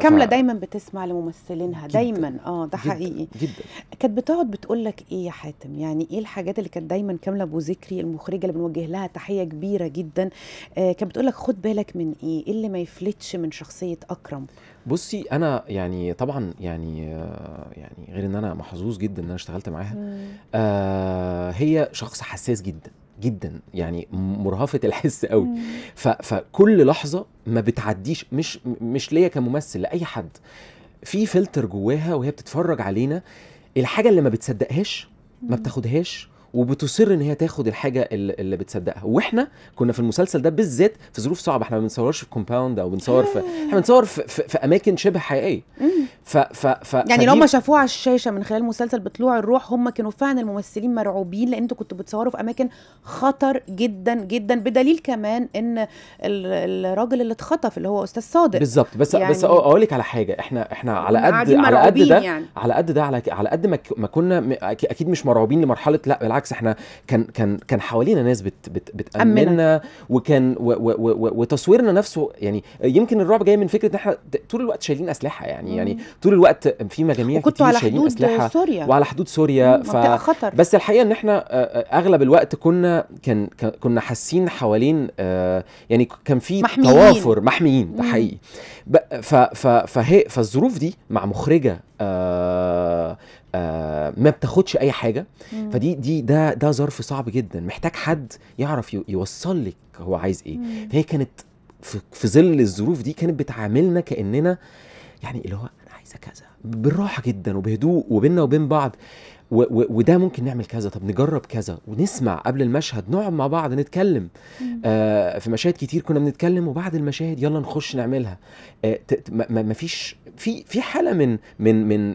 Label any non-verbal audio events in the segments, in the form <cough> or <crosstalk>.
كامله ف... دايما بتسمع لممثلينها دايما اه ده حقيقي جدا كانت بتقعد بتقول لك ايه يا حاتم يعني ايه الحاجات اللي كانت دايما كامله ابو ذكري المخرجه اللي بنوجه لها تحيه كبيره جدا آه كانت بتقول لك خد بالك من ايه ايه اللي ما يفلتش من شخصيه اكرم بصي انا يعني طبعا يعني آه يعني غير ان انا محظوظ جدا ان انا اشتغلت معاها آه هي شخص حساس جدا جدا يعني مرهفه الحس قوي فكل لحظه ما بتعديش مش مش ليا كممثل لاي حد في فلتر جواها وهي بتتفرج علينا الحاجه اللي ما بتصدقهاش ما بتاخدهاش وبتصر ان هي تاخد الحاجه اللي بتصدقها واحنا كنا في المسلسل ده بالذات في ظروف صعبه احنا ما بنصورش في كومباوند او بنصور في احنا بنصور في, في, في اماكن شبه حقيقيه ف ف ف يعني لو ما شافوه على الشاشه من خلال مسلسل بطلوع الروح هم كانوا فعلا الممثلين مرعوبين لان انتوا كنتوا بتصوروا في اماكن خطر جدا جدا بدليل كمان ان الراجل اللي اتخطف اللي هو استاذ صادق بالظبط بس يعني بس اقول لك على حاجه احنا احنا على قد على قد ده يعني. على قد ده على, على قد ما كنا اكيد مش مرعوبين لمرحله لا بالعكس بالعكس احنا كان كان كان حوالينا ناس بت بت بتامننا وكان و و و وتصويرنا نفسه يعني يمكن الرعب جاي من فكره ان احنا طول الوقت شايلين اسلحه يعني يعني طول الوقت في مجاميع كتير شايلين اسلحه سوريا. وعلى حدود سوريا ف... خطر. بس الحقيقه ان احنا آه، آه، اغلب الوقت كنا كان كنا حاسين حوالين آه، يعني كان في توافر محميين ده حقيقي ف... ف... فهي فالظروف دي مع مخرجه آه، ما بتاخدش اي حاجه مم. فدي دي ده ده ظرف صعب جدا محتاج حد يعرف يوصل لك هو عايز ايه مم. فهي كانت في, في ظل الظروف دي كانت بتعاملنا كاننا يعني اللي هو انا عايزه كذا بالراحه جدا وبهدوء وبيننا وبين بعض و و وده ممكن نعمل كذا طب نجرب كذا ونسمع قبل المشهد نقعد مع بعض نتكلم آه في مشاهد كتير كنا بنتكلم وبعد المشاهد يلا نخش نعملها آه ما فيش في في حاله من من من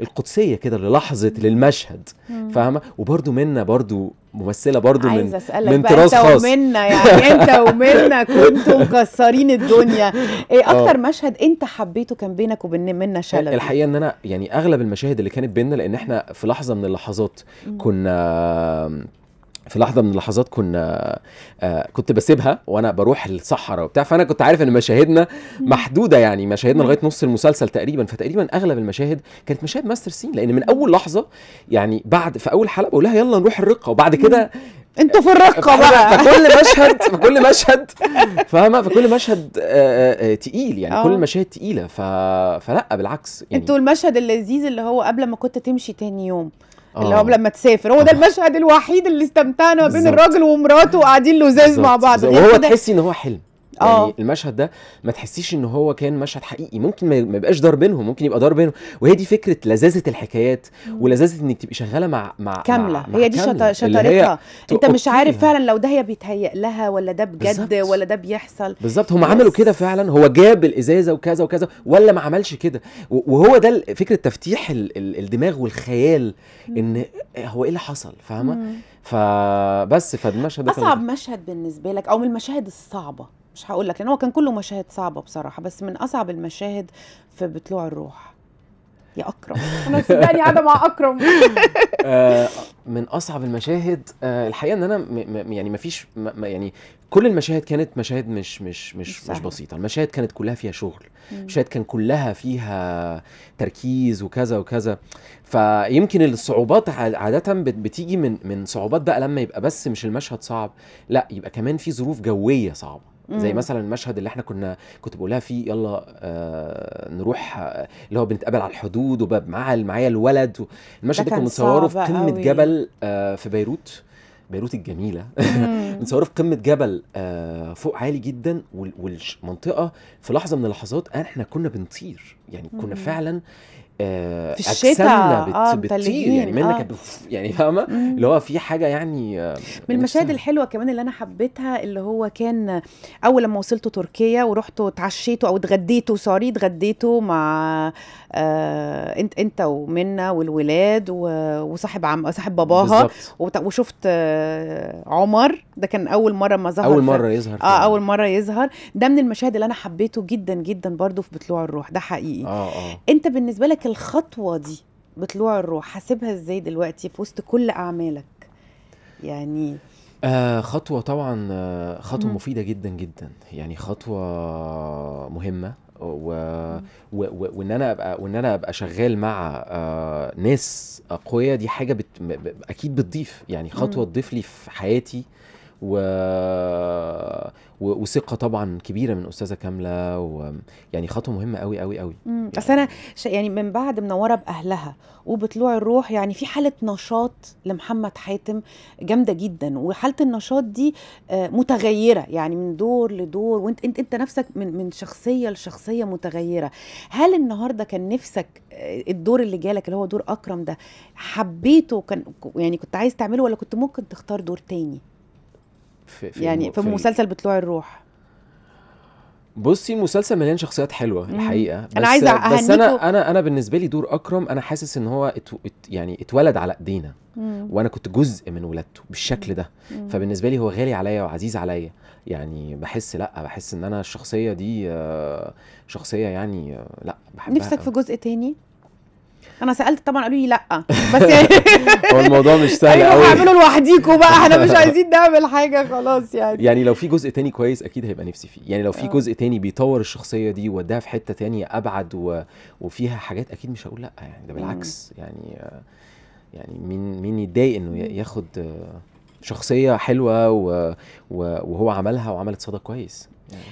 القدسيه كده للحظه للمشهد فاهمه وبرده منا برده ممثله برده من أسألك من طراز خاص ومنا يعني انت <laughs> ومنا كنتوا مكسرين الدنيا ايه آه. اكتر أوه. مشهد انت حبيته كان بينك وبين منا شلبي الحقيقه ان انا يعني اغلب المشاهد اللي كانت بيننا لان احنا في لحظه من اللحظات كنا في لحظه من اللحظات كنا آه، كنت بسيبها وانا بروح الصحراء وبتاع فانا كنت عارف ان مشاهدنا محدوده يعني مشاهدنا لغايه نص المسلسل تقريبا فتقريبا اغلب المشاهد كانت مشاهد ماستر سين لان من اول لحظه يعني بعد في اول حلقه بقول لها يلا نروح الرقه وبعد كده انتوا في الرقه بقى فكل <laughs> مشهد فكل مشهد فاهمه فكل مشهد آه، آه، آه، تقيل يعني أوه. كل المشاهد تقيله ف... فلا بالعكس يعني انتوا المشهد اللذيذ اللي هو قبل ما كنت تمشي تاني يوم أوه. اللي هو قبل ما تسافر هو ده المشهد الوحيد اللي استمتعنا بين الراجل ومراته وقاعدين لزاز مع بعض يعني وهو تحسي ان هو حلم أوه. يعني آه. المشهد ده ما تحسيش ان هو كان مشهد حقيقي ممكن ما يبقاش دار بينهم ممكن يبقى دار بينهم وهي دي فكره لذاذه الحكايات ولذاذه انك تبقي شغاله مع مع كامله مع هي دي شطارتها انت مش عارف فعلا لو ده هي بيتهيأ لها ولا ده بجد بالزبط. ولا ده بيحصل بالظبط هم عملوا كده فعلا هو جاب الازازه وكذا وكذا ولا ما عملش كده وهو ده فكره تفتيح الدماغ والخيال ان هو ايه اللي حصل فاهمه فبس فالمشهد ده اصعب مشهد بالنسبه لك او من المشاهد الصعبه مش هقول لك لان هو كان كله مشاهد صعبه بصراحه بس من اصعب المشاهد في بطلوع الروح يا اكرم <laughs> انا صدقني قاعده مع اكرم <laughs> آه، <laughs> من اصعب المشاهد آه، الحقيقه ان انا يعني ما فيش يعني كل المشاهد كانت مشاهد مش مش مش صحيح. مش بسيطه المشاهد كانت كلها فيها شغل المشاهد كان كلها فيها تركيز وكذا وكذا فيمكن الصعوبات عاده بتيجي من من صعوبات بقى لما يبقى بس مش المشهد صعب لا يبقى كمان في ظروف جويه صعبه زي مثلا المشهد اللي احنا كنا كنت بقولها فيه يلا آه نروح آه، اللي هو بنتقابل على الحدود وباب معاها معايا الولد المشهد ده كان متصوره في قمه جبل آه في بيروت بيروت الجميلة متصورة <laughs> في قمة جبل آه فوق عالي جدا والمنطقة في لحظة من اللحظات احنا كنا بنطير يعني كنا فعلا آه، في الشتاء بت... آه بتطير يعني منك آه. يعني فاهمه اللي هو في حاجه يعني آه من يعني المشاهد الحلوه كمان اللي انا حبيتها اللي هو كان اول لما وصلت تركيا ورحت اتعشيتوا او اتغديتوا سوري اتغديتوا مع آه انت انت ومنا والولاد وصاحب عم صاحب باباها وت... وشفت آه عمر ده كان اول مره ما ظهر اول مره يظهر اه اول مره يظهر ده من المشاهد اللي انا حبيته جدا جدا برضو في بطلوع الروح ده حقيقي آه آه. انت بالنسبه لك الخطوه دي بطلوع الروح حاسبها ازاي دلوقتي في وسط كل اعمالك يعني آه خطوه طبعا آه، خطوه مم. مفيده جدا جدا يعني خطوه مهمه و... و... و... وان انا ابقى وان انا ابقى شغال مع آه ناس اقوياء دي حاجه بت... اكيد بتضيف يعني خطوه تضيف لي في حياتي آه و... وثقه طبعا كبيره من استاذه كامله ويعني خطوه مهمه قوي قوي قوي يعني اصل انا ش... يعني من بعد منوره باهلها وبطلوع الروح يعني في حاله نشاط لمحمد حاتم جامده جدا وحاله النشاط دي آه، متغيره يعني من دور لدور وانت انت, انت نفسك من من شخصيه لشخصيه متغيره هل النهارده كان نفسك آه، الدور اللي جالك اللي هو دور اكرم ده حبيته كان يعني كنت عايز تعمله ولا كنت ممكن تختار دور تاني في, في يعني في, في مسلسل بطلوع الروح بصي مسلسل مليان شخصيات حلوه مم. الحقيقه بس انا عايزه بس انا انا انا بالنسبه لي دور اكرم انا حاسس ان هو ات يعني اتولد على ايدينا وانا كنت جزء من ولادته بالشكل ده مم. فبالنسبه لي هو غالي عليا وعزيز عليا يعني بحس لا بحس ان انا الشخصيه دي آه، شخصيه يعني آه، لا بحبها نفسك في جزء تاني انا سالت طبعا قالوا لي لا <laughs> بس يعني هو الموضوع مش سهل أيوة، قوي ايوه اعمله لوحديكوا بقى احنا مش <laughs> عايزين نعمل حاجه خلاص يعني يعني لو في جزء تاني كويس اكيد هيبقى نفسي فيه يعني لو في آه. جزء تاني بيطور الشخصيه دي وداها في حته تانية ابعد و... وفيها حاجات اكيد مش هقول لا يعني ده بالعكس يعني يعني مين مين يتضايق انه ياخد شخصيه حلوه و... وهو عملها وعملت صدى كويس يعني